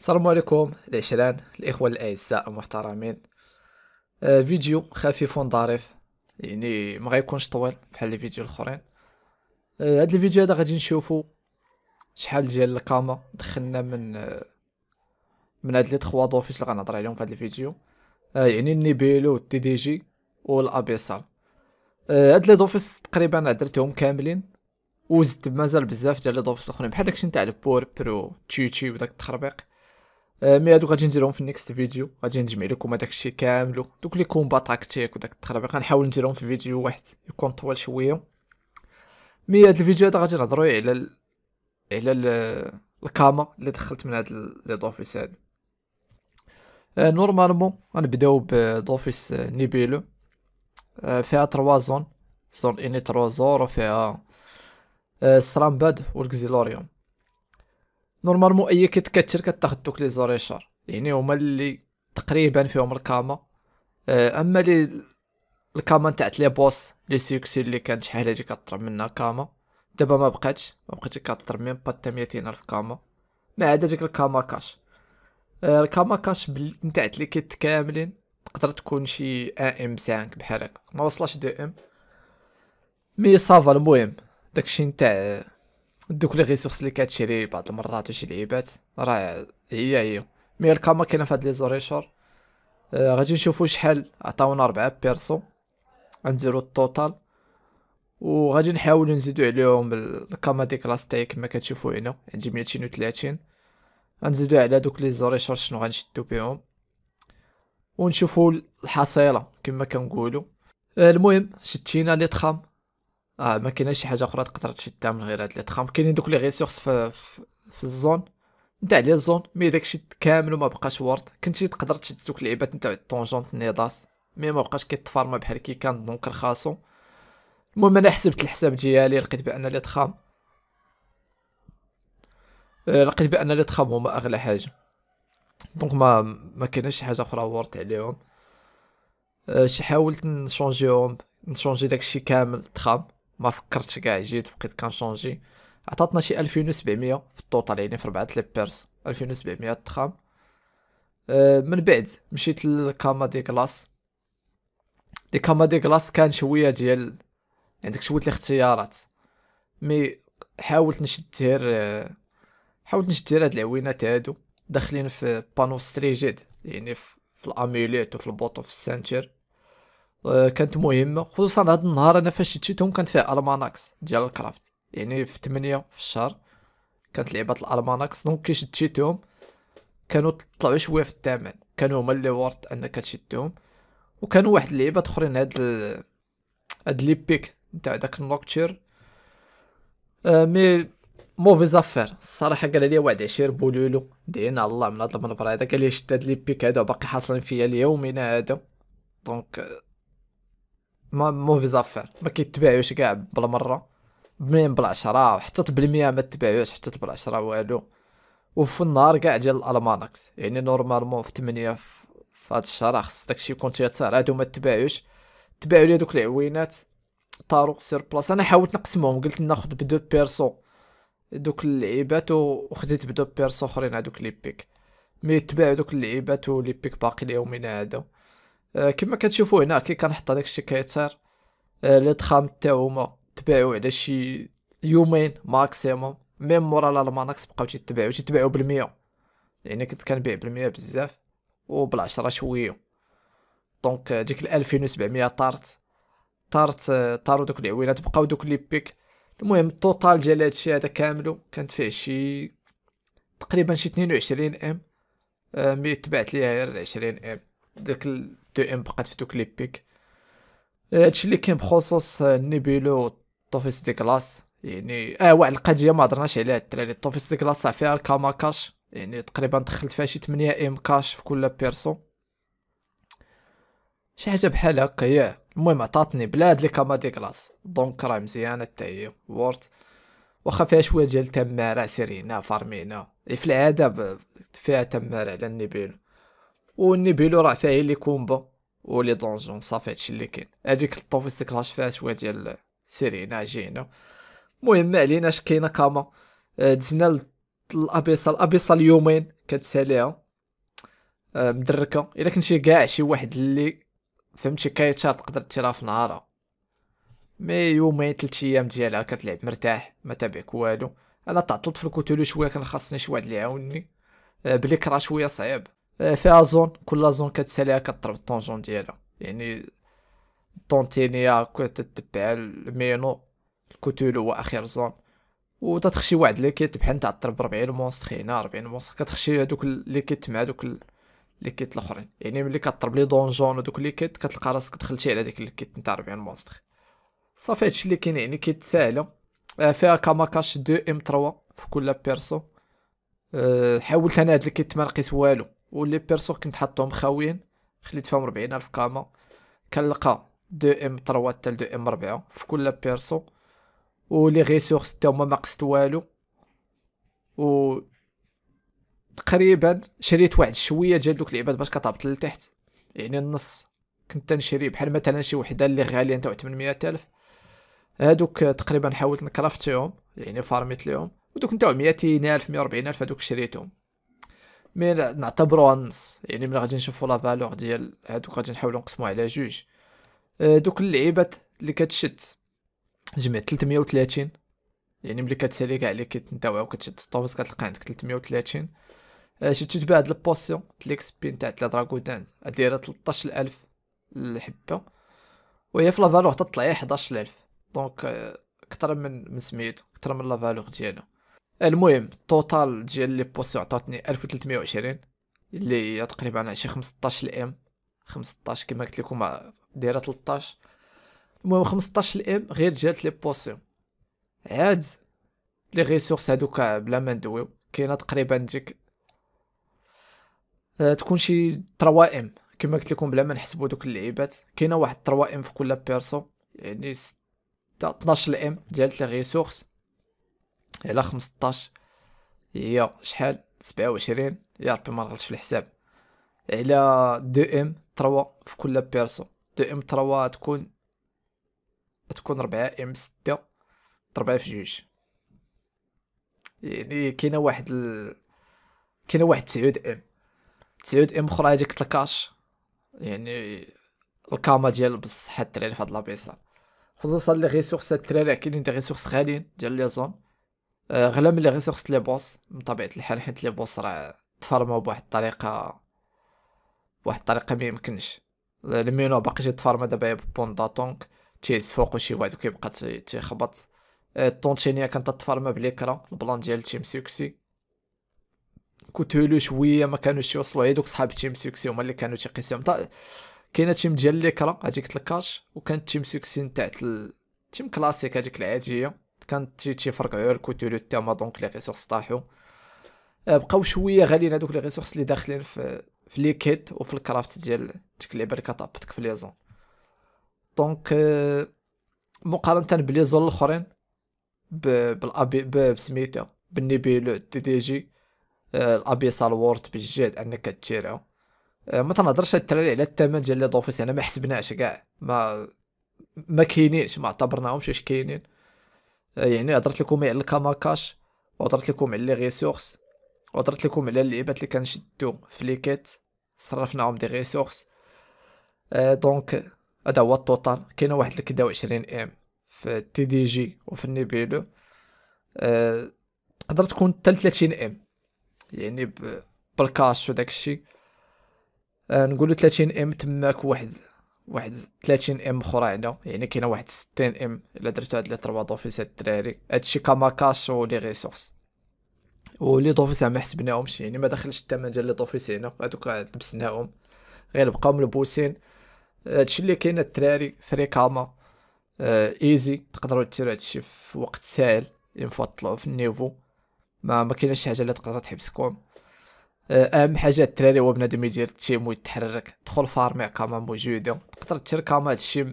السلام عليكم العشران الإخوة الأعزاء المحترمين آه فيديو خفيف ظريف يعني ما غيكونش طويل بحال فيديو الاخرين آه هاد الفيديو هذا غادي نشوفو شحال ديال الكاما دخلنا من آه من هاد لي تخوا دوفيس اللي غنهضر عليهم في هاد الفيديو آه يعني النيبيلو والتي دي جي والابيسال آه هاد لي دوفيس تقريبا درتهم كاملين وزدت مازال بزاف ديال لي دوفيس الاخرين بحال داكشي نتاع البور برو تشي تشي وداك التخربيق مي هادو غادي نديرهم في النيكست فيديو غادي نجمع لكم هذاك الشيء كامل دوك لي كومبا تاكتيك وداك التخربيق غنحاول نديرهم في فيديو واحد يكون طوال شويه مي هاد الفيديو هذا غادي نهضروا على ال... على ال... الكاما اللي دخلت من هاد لي دوفيس هادو نورمالمون غنبداو بدوفيس نيبيلو فيها تروا زون زون اني تروا زور وفيها سرامباد سترامباد والكزيلوريوم نورمالمون اي كيت كتشر كتاخد دوك لي زوريشار يعني هما اللي تقريبا فيهم الكاما آه، اما لي الكاما تاعت لي بوس لي سيكسي اللي كانت شحال هادي كطر منها كاما دابا ما بقاتش ما بقاتش كطر ميم با حتى الف كاما ما عدا ديك الكاما كاش آه، الكاما كاش نتاعت لي كيت كاملين تقدر تكون شي ام 5 بحال هكا ما وصلش دو ام مي صافا المهم داكشي نتاع دوك لي ريسورس اللي كتشري بعض المرات وشي لعيبات راه هي هي مي الكاما كاينه فهاد لي زوريشور آه غادي نشوفو شحال عطاونا ربعة بيرسو غنديرو التوتال وغادي نحاولو نزيدو عليهم الكاما دي كلاس تاعي كما كتشوفو هنا عندي ميتين وتلاتين غنزيدو على دوك لي زوريشور شنو غنشدو بيهم ونشوفو الحصيلة كما كنقولو آه المهم شتينا لي تخام اه ما كاينش شي حاجه اخرى تقدر تشدها من غير هاد لي تخام كاينين دوك لي ريسورس في, في, في الزون نتاع لي الزون مي داكشي كامل وما بقاش وورد كنتي تقدر تشد دوك اللعيبات نتاع الطونجونت نيضاس مي ما بقاش كيتفارما بحال كي كان دونك رخاصو المهم انا حسبت الحساب ديالي لقيت بان لي تخام آه، لقيت بان لي تخام هما اغلى حاجه دونك ما ما كايناش شي حاجه اخرى ورد عليهم آه، شي حاولت نشونجيهم نشونجي داكشي كامل تخام ما فكرتش كاع جيت بقيت كنشونجي عطاتنا شي 2700 في الطوطال يعني في ربعه لي بيرس 2700 تخام آه، من بعد مشيت للكاما دي كلاس لي كاما دي كلاس كان شويه ديال عندك شويه الاختيارات مي حاولت نشد هير آه، حاولت نشد هير هاد العوينات هادو داخلين في بانو ستريجيد يعني في الاميليت وفي البوط في السنتر كانت مهمه خصوصا هذا النهار انا فاش شتيتهم كانت فيه الماناكس ديال الكرافت يعني في 8 في الشهر كانت لعبة الالماناكس دونك كي شتيتهم كانوا طلعوا شويه في الثمن كانوا هما اللي ورط انك تشدهم وكانوا واحد اللعيبات اخرين هاد ال... هاد لي بيك نتاع داك النوكتشير آه مي موفي زافير الصراحه قال لي واحد عشير بولولو دعينا على الله من هاد المنبر هذا قال لي شد هاد لي بيك هذا باقي حاصلين فيا ليومنا هذا دونك ما مو في زفر ما كيتباعوش كاع بلا مره بلا بالعشرة وحتى بالمية ما تباعوش حتى بالعشرة والو وفي النهار كاع ديال الالمانكس يعني نورمالمون في 8 في هاد الشهر خص داكشي يكون تيسار هادو ما تباعوش تباعو لي دوك العوينات طارو سير بلاص انا حاولت نقسمهم قلت ناخذ بدو بيرسو دوك اللعيبات وخديت بدو بيرسو اخرين هادوك لي بيك مي تباعو دوك اللعيبات ولي بيك باقي ليومين هذا آه، كما كتشوفوا هنا كي كنحط هذاك الشيء كيطير آه، لي تخام حتى هما تباعوا على شي يومين ماكسيموم ميم مورا لا الماناكس بقاو تيتباعوا تيتباعوا 100 يعني كنت كنبيع ب 100 بزاف وبال 10 شويه دونك آه، ديك ال 2700 طارت طارت طارو دوك العوينات بقاو دوك لي بيك المهم التوتال ديال هادشي هذا كاملو كانت فيه شي تقريبا شي 22 ام مي تبعت ليها غير 20 ام داك دو ام بقات في دوك لي بيك هادشي اللي كاين بخصوص نيبيلو طوفيس دي كلاس يعني اه واحد القضيه ما هضرناش عليها الدراري يعني طوفيس دي كلاس فيها الكاما كاش يعني تقريبا دخلت فيها شي 8 ام كاش في كل بيرسون شي حاجه بحال هكا يا المهم عطاتني بلاد لي كاما دي كلاس دونك راه مزيانه حتى هي وورد واخا فيها شويه ديال تماره سيرينا فارمينا في العاده فيها تماره على النيبيلو والنيبيلو راه فيه لي كومبا ولي دونجون صافي هادشي اللي كاين هاديك الطوفيس كلاش فيها شويه ديال سيرينا جينا المهم ما عليناش كاينه كاما آه، دزنا الابيصا الابيصه اليومين كتساليها آه، مدركه الا كنتي كاع شي واحد اللي فهمتي كايتشات تقدر تيرها في نهارها مي يومين ثلاث ايام ديالها كتلعب مرتاح ما تابعك والو انا تعطلت في الكوتولو شويه كان خاصني شي واحد اللي يعاوني آه، بلي كرا شويه صعيب فيها زون كل زون كتساليها كضرب الطونجون ديالها يعني طونتينيا كنت تتبع المينو الكوتولو هو اخر زون و تتخشي واحد اللي بحال نتاع الضرب 40 مونستر هنا 40 مونستر كتخشي هادوك اللي مع دوك اللي كيت الاخرين يعني ملي كضرب لي دونجون ودوك اللي كيت كتلقى راسك دخلتي على ديك اللي كيت نتاع 40 مونستر صافي هادشي اللي كاين يعني كيت ساهله فيها كاماكاش 2 ام 3 في كل بيرسو حاولت انا هاد اللي كيت ما لقيت والو ولي بيرسو كنت حاطهم خاويين خليت فيهم ربعين الف كاما كنلقى دو ام 3 حتى دو ام 4 في كل بيرسو ولي غيسورس حتى هما ما قصت والو و تقريبا شريت واحد شويه ديال دوك العباد باش كتهبط لتحت يعني النص كنت تنشري بحال مثلا شي وحده اللي غاليه نتا 800 الف هادوك تقريبا حاولت نكرافتيهم يعني فارميت ليهم ودوك نتاعو ميتين الف ربعين الف هادوك شريتهم مي نعتبروها نص يعني ملي غادي نشوفو لا فالور ديال هادوك غادي نحاولو نقسمو على جوج آه، دوك اللعيبات اللي كتشد جمع 330 يعني ملي كتسالي كاع اللي و كتشد الطوبيس كتلقى عندك 330 آه، شتت هاد البوسيون تليكس بي تاع 3 دراغودان دايره 13000 الحبه وهي في لافالور تطلع 11000 دونك اكثر آه، من من سميتو اكثر من لافالور ديالو المهم التوتال ديال لي بوسيون عطاتني 1320 اللي هي تقريبا شي 15 الام 15 كما قلت لكم دايره 13 المهم 15 الام غير جات لي بوسيون عاد لي ريسورس هادوك بلا ما ندويو كاينه تقريبا ديك آه، تكون شي 3 ام كما قلت لكم بلا ما نحسبوا دوك اللعيبات كاينه واحد 3 ام في كل بيرسو يعني 12 الام ديال لي ريسورس على 15 هي شحال 27 يا ربي ما غلطش في الحساب على 2 ام 3 في كل بيرسون 2 ام 3 تكون تكون 4 ام 6 4 في جوج يعني كاينه واحد ال... كاينه واحد 9 ام 9 ام اخرى هذيك تلكاش يعني الكاما ديال بصح الدراري في هاد لابيسا خصوصا لي ريسورس الدراري كاينين دي ريسورس غاليين ديال لي زون غلا ملي لي ريسورس لي بوس من طبيعه الحال حيت لي بوس راه تفارماو بواحد الطريقه بواحد الطريقه ما يمكنش المينو باقي جي تفارما دابا بوندا طونك تيهز فوقو شي واحد وكيبقى تيخبط أه، طونتينيا كانت تفارما بليكرا البلان ديال تيم سيكسي كوتولو شويه ما كانوش يوصلوا صحاب تيم سيكسي هما اللي كانوا تيقيسوهم كاينه تيم ديال ليكرا هاديك الكاش وكانت تيم سيكسي نتاعت تيم كلاسيك هاديك العاديه كانت تيفرقعوا على الكوتولو تاعهم دونك لي ريسورس طاحو آه، بقاو شويه غاليين هذوك لي ريسورس اللي داخلين في في لي كيت وفي الكرافت ديال ديك اللعبه اللي كطابتك في لي زون دونك آه، مقارنه بلي زون الاخرين بالابي بسميتها بالنيبيلو تي دي جي آه، الابي وورد بالجد انك تشيرها ما تنهضرش على التراري على الثمن ديال لي دوفيس انا ما حسبناش كاع ما ما كاينينش ما اعتبرناهمش واش كاينين يعني هضرت لكم على الكاماكاش وهضرت لكم على لي ريسورس وهضرت لكم على اللعيبات اللي كنشدو في لي كيت صرفناهم دي ريسورس أه دونك هذا هو التوتال كاينه واحد الكدا 20 ام في تي دي جي وفي النيبيلو أه تقدر تكون حتى 30 ام يعني بالكاش وداك الشيء أه نقولوا 30 ام تماك واحد واحد 30 ام اخرى هنا يعني كاينه واحد 60 ام الا درتو هاد لي تروا دوفيس هاد الدراري هادشي كما كاش و لي ريسورس لي دوفيس ما حسبناهمش يعني ما دخلش الثمن ديال لي دوفيس هنا هادوك لبسناهم غير بقاو ملبوسين هادشي اللي كاين الدراري فري كاما آه ايزي تقدروا ديروا هادشي في وقت ساهل ان فوا طلعوا في النيفو ما ما كاينش شي حاجه اللي تقدر تحبسكم اهم حاجه الدراري هو بنادم يدير التيم ويتحرك تدخل فارمي كاما موجوده تقدر دير كاما هادشي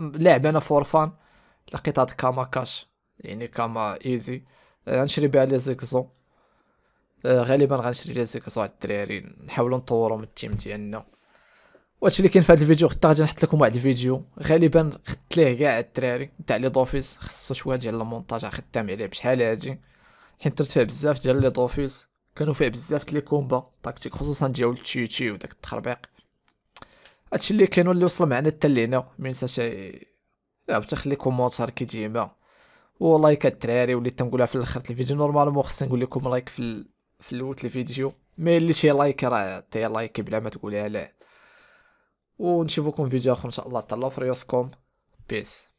لعب انا فور فان لقيت هاد كاما كاش يعني كاما ايزي آه، غنشري بها لي زيكزو آه، غالبا غنشري لي زيكزو على الدراري نحاولو نطورو من التيم ديالنا وهادشي اللي كاين في هاد الفيديو غدا غادي نحط لكم واحد الفيديو غالبا خدت ليه كاع الدراري تاع لي دوفيس خصو شويه ديال المونتاج خدام عليه بشحال هادي حيت درت فيه بزاف ديال لي دوفيس كانوا فيه بزاف لي كومبا تاكتيك خصوصا ديال التيوتي وداك التخربيق هادشي اللي كانوا اللي وصل معنا حتى لهنا ما ينساش عاوتا خلي كومونتير كي ديما ولايك الدراري وليت تنقولها في الاخر الفيديو نورمالمون خصني نقول لكم لايك في ال... في الاول الفيديو مي اللي شي لايك راه عطيه لايك بلا ما تقولها لا ونشوفكم فيديو اخر ان شاء الله تهلاو في ريوسكم بيس